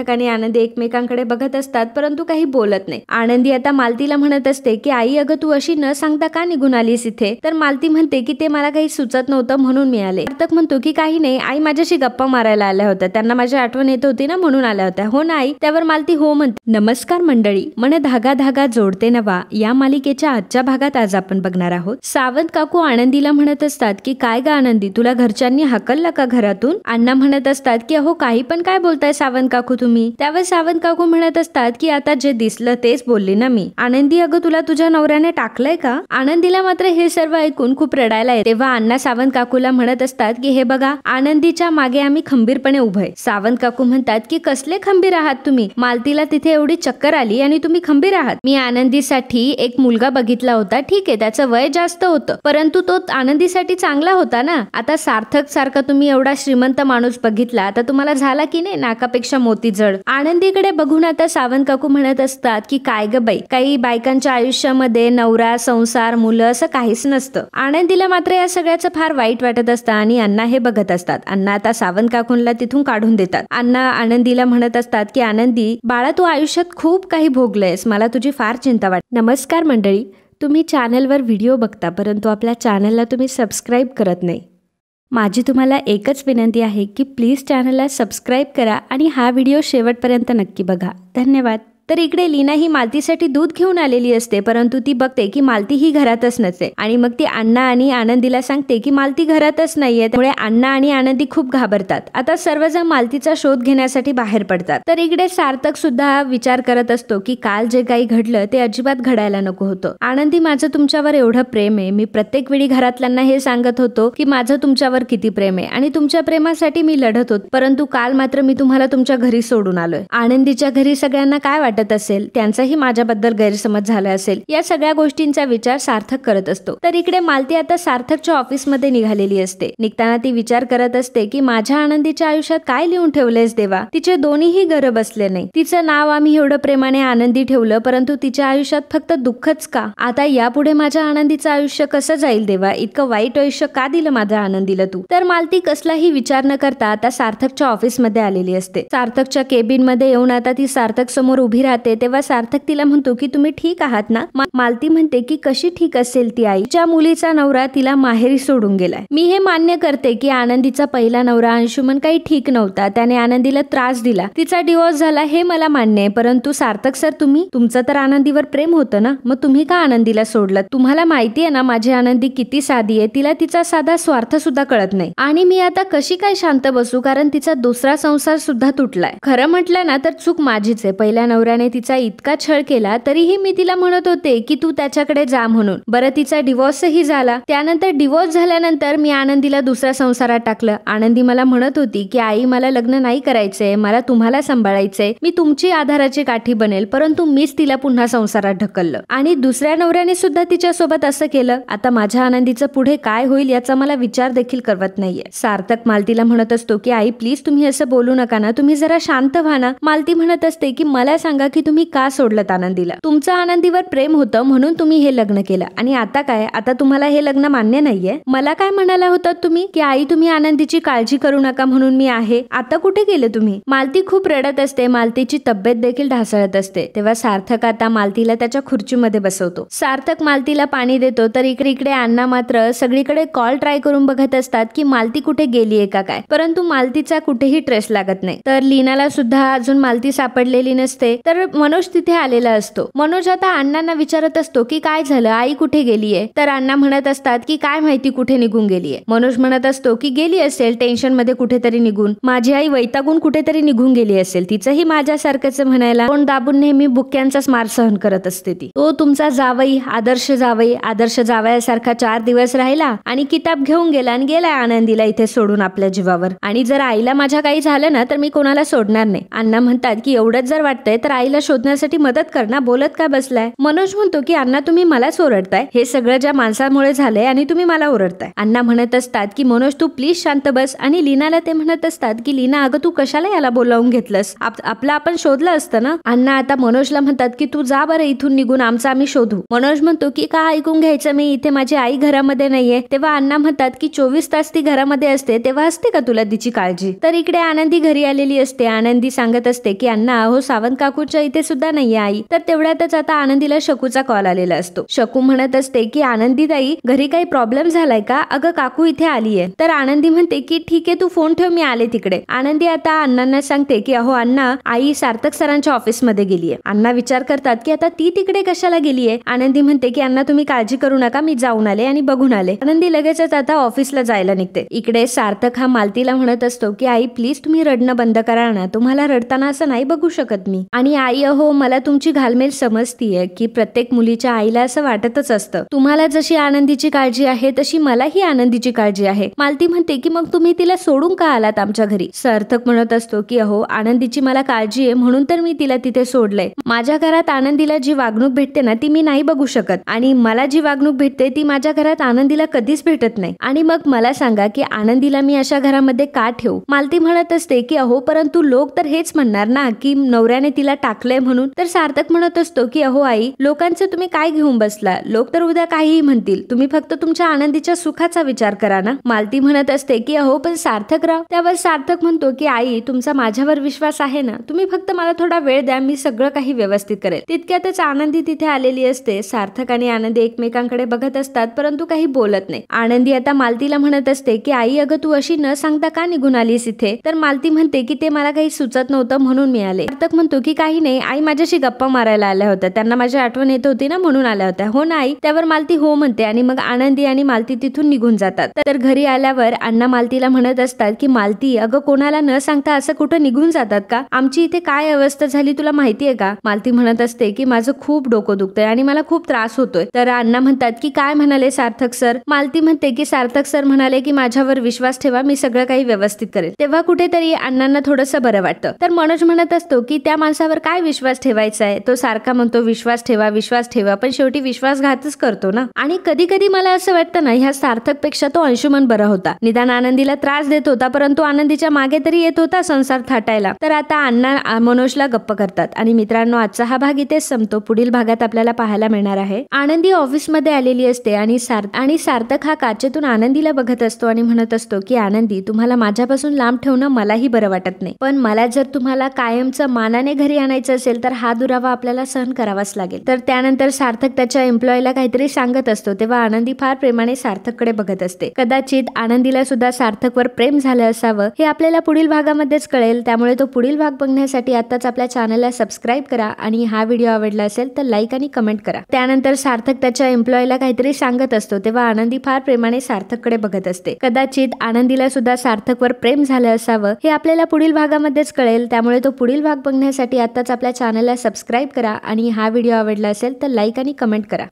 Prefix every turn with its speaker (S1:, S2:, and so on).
S1: सार्थक आणि आनंदी एकमेकांकडे बघत असतात परंतु काही बोलत नाही आनंदी आता मालतीला म्हणत असते की आई अगं तू अशी न सांगता का निघून आलीस इथे तर मालती म्हणते की ते मला काही सुचत नव्हतं म्हणून मिळाले आले म्हणतो की काही नाही आई माझ्याशी गप्पा मारायला आल्या होत्या त्यांना माझ्या आठवण येत होती ना म्हणून आल्या होत्या हो ना आई त्यावर मालती हो म्हणते नमस्कार मंडळी मन धागा धागा जोडते नवा या मालिकेच्या आजच्या भागात आज आपण बघणार आहोत सावंत काकू आनंदीला म्हणत असतात की काय गा आनंदी तुला घरच्यांनी हकलला का घरातून अण्णा म्हणत असतात की अहो काही पण काय बोलताय सावंत काकू तुम्ही तुम्ही त्यावेळेस सावंत काकू म्हणत असतात की आता जे दिसलं तेच बोलली ना मी आनंदी अगं तुला तुझ्या नवऱ्याने टाकलंय का आनंदीला मात्र हे सर्व ऐकून खूप रडायला येते तेव्हा अण्णा सावंत काकूला म्हणत असतात की हे बघा आनंदीच्या मागे आम्ही खंबीरपणे उभय सावंत काकू म्हणतात की कसले खंबीर आहात तुम्ही मालतीला तिथे एवढी चक्कर आली आणि तुम्ही खंबीर आहात मी आनंदीसाठी एक मुलगा बघितला होता ठीक आहे त्याचं वय जास्त होतं परंतु तो आनंदीसाठी चांगला होता ना आता सार्थक सारखा तुम्ही एवढा श्रीमंत माणूस बघितला तर तुम्हाला झाला की नाही नाकापेक्षा मोती जड आनंदीकडे बघून आता सावंत काकू म्हणत असतात की काय ग बाई काही बायकांच्या आयुष्यामध्ये नवरा संसार मुलं असं काहीच नसतं आनंदीला मात्र या सगळ्याचं फार वाईट वाटत असतं आणि अण्णा हे बघत असतात अण्णा आता सावंत काकूंना तिथून काढून देतात अण्णा आनंदीला म्हणत असतात की आनंदी बाळा तू आयुष्यात खूप काही भोगलंयस मला तुझी फार चिंता वाटते नमस्कार मंडळी तुम्ही चॅनलवर व्हिडिओ बघता परंतु आपल्या चॅनलला तुम्ही सबस्क्राईब करत नाही माझी तुम्हाला एकच विनंती आहे की प्लीज चॅनलला सबस्क्राईब करा आणि हा व्हिडिओ शेवटपर्यंत नक्की बघा धन्यवाद तर इकडे लीना ही मालतीसाठी दूध घेऊन आलेली असते परंतु ती बघते की मालती ही घरातच नसते आणि मग ती अण्णा आणि आनंदीला सांगते की मालती घरातच नाहीये त्यामुळे अण्णा आणि आनंदी खूप घाबरतात आता सर्वजण मालतीचा शोध घेण्यासाठी बाहेर पडतात तर इकडे सार्थक सुद्धा विचार करत असतो की काल जे काही घडलं ते अजिबात घडायला नको होतं आनंदी माझं तुमच्यावर एवढं प्रेम आहे मी प्रत्येक वेळी घरातल्यांना हे सांगत होतो की माझं तुमच्यावर किती प्रेम आहे आणि तुमच्या प्रेमासाठी मी लढत होत परंतु काल मात्र मी तुम्हाला तुमच्या घरी सोडून आलोय आनंदीच्या घरी सगळ्यांना काय वाटत वाटत असेल त्यांचाही माझ्याबद्दल गैरसमज झाला असेल या सगळ्या गोष्टींचा विचार सार्थक करत असतो तर इकडे मालती आता सार्थकच्या ऑफिसमध्ये निघालेली असते निघताना ती विचार करत असते की माझ्या आनंदीच्या आयुष्यात काय लिहून ठेवलेस देवा तिचे दोन्हीही घर बसले नाही तिचं नाव आम्ही एवढं प्रेमाने आनंदी ठेवलं परंतु तिच्या आयुष्यात फक्त दुःखच का आता यापुढे माझ्या आनंदीचं आयुष्य कसं जाईल देवा इतकं वाईट आयुष्य का दिलं माझ्या आनंदीला तू तर मालती कसलाही विचार न करता आता सार्थकच्या ऑफिसमध्ये आलेली असते सार्थकच्या केबिन मध्ये येऊन आता ती सार्थक समोर उभी राहते तेव्हा सार्थक तिला म्हणतो की तुम्ही ठीक आहात ना मालती म्हणते की कशी ठीक असेल ती आई ज्या मुलीचा नवरा तिला माहेरी सोडून गेलाय मी हे मान्य करते की आनंदीचा पहिला नवरा अंशुमन काही ठीक नव्हता त्याने आनंदीला त्रास दिला तिचा डिवोर्स झाला हे मला मान्य आहे परंतु सार्थक सर तुम्ही तुमचं तर आनंदीवर प्रेम होतं ना मग तुम्ही का आनंदीला सोडलं तुम्हाला माहिती आहे ना माझी आनंदी किती साधी आहे तिला तिचा साधा स्वार्थ सुद्धा कळत नाही आणि मी आता कशी काय शांत बसू कारण तिचा दुसरा संसार सुद्धा तुटलाय खरं म्हटलं ना तर चूक माझीच आहे पहिल्या नवऱ्या नवऱ्याने तिचा इतका छळ केला तरीही मी तिला म्हणत होते की तू त्याच्याकडे जा म्हणून बरं तिचा ही झाला त्यानंतर डिवॉर्स झाल्यानंतर मी आनंदीला दुसऱ्या संसारात टाकलं आनंदी मला म्हणत होती की आई मला लग्न नाही करायचंय मला तुम्हाला सांभाळायचंय मी तुमची आधाराची काठी बनेल परंतु मीच तिला पुन्हा संसारात ढकललं आणि दुसऱ्या नवऱ्याने सुद्धा तिच्या सोबत असं केलं आता माझ्या आनंदीचं पुढे काय होईल याचा मला विचार देखील करत नाहीये सार्थक मालतीला म्हणत असतो की आई प्लीज तुम्ही असं बोलू नका ना तुम्ही जरा शांत व्हा ना मालती म्हणत असते की मला सांगा सांगा की तुम्ही का सोडलं आनंदीला तुमचं आनंदीवर प्रेम होतं म्हणून तुम्ही हे लग्न केलं आणि आता काय आता तुम्हाला हे लग्न मान्य नाहीये मला काय म्हणाला होतं तुम्ही की आई तुम्ही आनंदीची काळजी करू नका म्हणून मी आहे आता कुठे गेले तुम्ही मालती खूप रडत असते मालतीची तब्येत देखील ढासळत असते तेव्हा सार्थक आता मालतीला त्याच्या खुर्चीमध्ये बसवतो सार्थक मालतीला पाणी देतो तर इकडे इकडे अण्णा मात्र सगळीकडे कॉल ट्राय करून बघत असतात की मालती कुठे गेलीये का काय परंतु मालतीचा कुठेही ट्रेस लागत नाही तर लीनाला सुद्धा अजून मालती सापडलेली नसते तर मनोज तिथे आलेला असतो मनोज आता अण्णांना विचारत असतो की काय झालं आई कुठे गेलीये तर अण्णा म्हणत असतात की काय माहिती कुठे निघून गेलीये मनोज म्हणत असतो की गेली असेल टेन्शन मध्ये कुठेतरी निघून माझी आई वैतागून कुठेतरी निघून गेली असेल तिचंही माझ्यासारखंच म्हणायला पण दाबून नेहमी बुक्क्यांचा मार सहन करत असते ती तो तुमचा जावई आदर्श जावई आदर्श जावयासारखा चार दिवस राहिला आणि किताब घेऊन गेला आणि गेलाय आनंदीला इथे सोडून आपल्या जीवावर आणि जर आईला माझ्या काही झालं ना तर मी कोणाला सोडणार नाही अण्णा म्हणतात की एवढंच जर वाटतंय तर आईला शोधण्यासाठी मदत करणार बोलत का बसलाय मनोज म्हणतो की अण्णा तुम्ही मलाच ओरडताय हे सगळं ज्या माणसामुळे झालंय आणि तुम्ही मला ओरडताय अण्णा म्हणत असतात की मनोज तू प्लीज शांत बस आणि लीनाला ते म्हणत असतात की लीना अगं तू कशाला याला बोलावून घेतलंस आपला आपण शोधलं असतं ना अण्णा आता मनोजला म्हणतात की तू जा बरं इथून निघून आमचा आम्ही शोधू मनोज म्हणतो की का ऐकून घ्यायचं मी इथे माझी आई घरामध्ये नाहीये तेव्हा अण्णा म्हणतात की चोवीस तास ती घरामध्ये असते तेव्हा असते का तुला तिची काळजी तर इकडे आनंदी घरी आलेली असते आनंदी सांगत असते की अण्णा अहो सावंत काकू शकूच्या इथे सुद्धा नाहीये आई तर तेवढ्यातच आता आनंदीला शकूचा कॉल आलेला असतो शकू म्हणत असते की आनंदी ताई घरी काही प्रॉब्लेम झालाय का अगं काकू इथे आलीये तर आनंदी म्हणते की ठीक आहे तू फोन ठेव मी आले तिकडे आनंदी आता अण्णांना सांगते की अहो अण्णा आई सार्थक सरांच्या ऑफिसमध्ये गेलीये अण्णा विचार करतात की आता ती तिकडे कशाला गेलीये आनंदी म्हणते की अण्णा तुम्ही काळजी करू नका मी जाऊन आले आणि बघून आले आनंदी लगेचच आता ऑफिसला जायला निघते इकडे सार्थक हा मालतीला म्हणत असतो की आई प्लीज तुम्ही रडणं बंद करा ना तुम्हाला रडताना असं नाही बघू शकत मी आणि आई अहो मला तुमची घालमेल समजतीये की प्रत्येक मुलीच्या आईला असं वाटतच असतं तुम्हाला जशी आनंदीची काळजी आहे तशी मलाही आनंदीची काळजी आहे मालती म्हणते की मग तुम्ही तिला सोडून का आलात आमच्या घरी सार्थक म्हणत असतो की अहो आनंदीची मला काळजी आहे म्हणून तर मी तिला तिथे सोडलंय माझ्या घरात आनंदीला जी वागणूक भेटते ना ती मी नाही बघू शकत आणि मला जी वागणूक भेटते ती माझ्या घरात आनंदीला कधीच भेटत नाही आणि मग मला सांगा की आनंदीला मी अशा घरामध्ये का ठेवू मालती म्हणत असते की अहो परंतु लोक तर हेच म्हणणार ना की नवऱ्याने तिला टाकलंय म्हणून तर सार्थक म्हणत असतो की अहो आई लोकांचं तुम्ही काय घेऊन बसला लोक तर उद्या काहीही म्हणतील तुम्ही फक्त तुमच्या आनंदीच्या सुखाचा विचार करा ना मालती म्हणत असते की अहो पण सार्थक राव त्यावर सार्थक म्हणतो की आई तुमचा माझ्यावर विश्वास आहे ना तुम्ही फक्त मला थोडा वेळ द्या मी सगळं काही व्यवस्थित करेल तितक्यातच आनंदी तिथे आलेली असते सार्थक आणि आनंदी एकमेकांकडे बघत असतात परंतु काही बोलत नाही आनंदी आता मालतीला म्हणत असते की आई अगं तू अशी न सांगता का निघून आलीस इथे तर मालती म्हणते की ते मला काही सुचत नव्हतं म्हणून मी आले सार्थक म्हणतो की काही नाही आई माझ्याशी गप्पा मारायला आल्या होत्या त्यांना माझी आठवण येत होती ना म्हणून आल्या होत्या हो नाही त्यावर मालती हो म्हणते आणि मग आनंदी आणि मालती तिथून निघून जातात तर घरी आल्यावर अण्णा मालतीला म्हणत असतात की मालती अगं कोणाला न सांगता असं कुठं निघून जातात का आमची इथे काय अवस्था झाली तुला माहिती आहे का मालती म्हणत असते की माझं खूप डोकं दुखतंय आणि मला खूप त्रास होतोय तर अण्णा म्हणतात की काय म्हणाले सार्थक सर मालती म्हणते की सार्थक सर म्हणाले की माझ्यावर विश्वास ठेवा मी सगळं काही व्यवस्थित करेल तेव्हा कुठेतरी अण्णांना थोडस बरं वाटतं तर मनोज म्हणत असतो की त्या माणसावर काय विश्वास ठेवायचा आहे तो सारखा म्हणतो विश्वास ठेवा विश्वास ठेवा पण शेवटी विश्वासघातच करतो ना आणि कधी कधी मला असं वाटतं ना ह्या सार्थक पेक्षा तो अंशुमन बरा होता निदान आनंदीला त्रास देत होता परंतु आनंदीच्या मागे तरी येत होता संसार थाटायला तर आता अण्णा मनोजला गप्प करतात आणि मित्रांनो आजचा हा भाग इथेच संपतो पुढील भागात आपल्याला पाहायला मिळणार आहे आनंदी ऑफिसमध्ये आलेली असते आणि सार्थ आणि सार्थक हा काचेतून आनंदीला बघत असतो आणि म्हणत असतो की आनंदी तुम्हाला माझ्यापासून लांब ठेवणं मलाही बरं वाटत नाही पण मला जर तुम्हाला कायमचं मानाने घरी आणायचं असेल तर हा दुरावा आपल्याला सहन करावाच लागेल तर त्यानंतर सार्थक त्याच्या एम्प्लॉईला काहीतरी सांगत असतो तेव्हा आनंदी फार प्रेमाने सार्थककडे बघत असते कदाचित आनंदीला सुद्धा सार्थकवर प्रेम झालं असावं हे आपल्याला पुढील भागामध्येच कळेल त्यामुळे तो पुढील भाग बघण्यासाठी आताच आपल्या चॅनलला सबस्क्राईब करा आणि हा व्हिडिओ आवडला असेल तर लाईक आणि कमेंट करा त्यानंतर सार्थक त्याच्या एम्प्लॉईला काहीतरी सांगत असतो तेव्हा आनंदी फार प्रेमाने सार्थककडे बघत असते कदाचित आनंदीला सुद्धा सार्थकवर प्रेम झालं असावं हे आपल्याला पुढील भागामध्येच कळेल त्यामुळे तो पुढील भाग बघण्यासाठी आता आत्ताच आपल्या चॅनलला सबस्क्राईब करा आणि हा व्हिडिओ आवडला असेल तर लाईक आणि कमेंट करा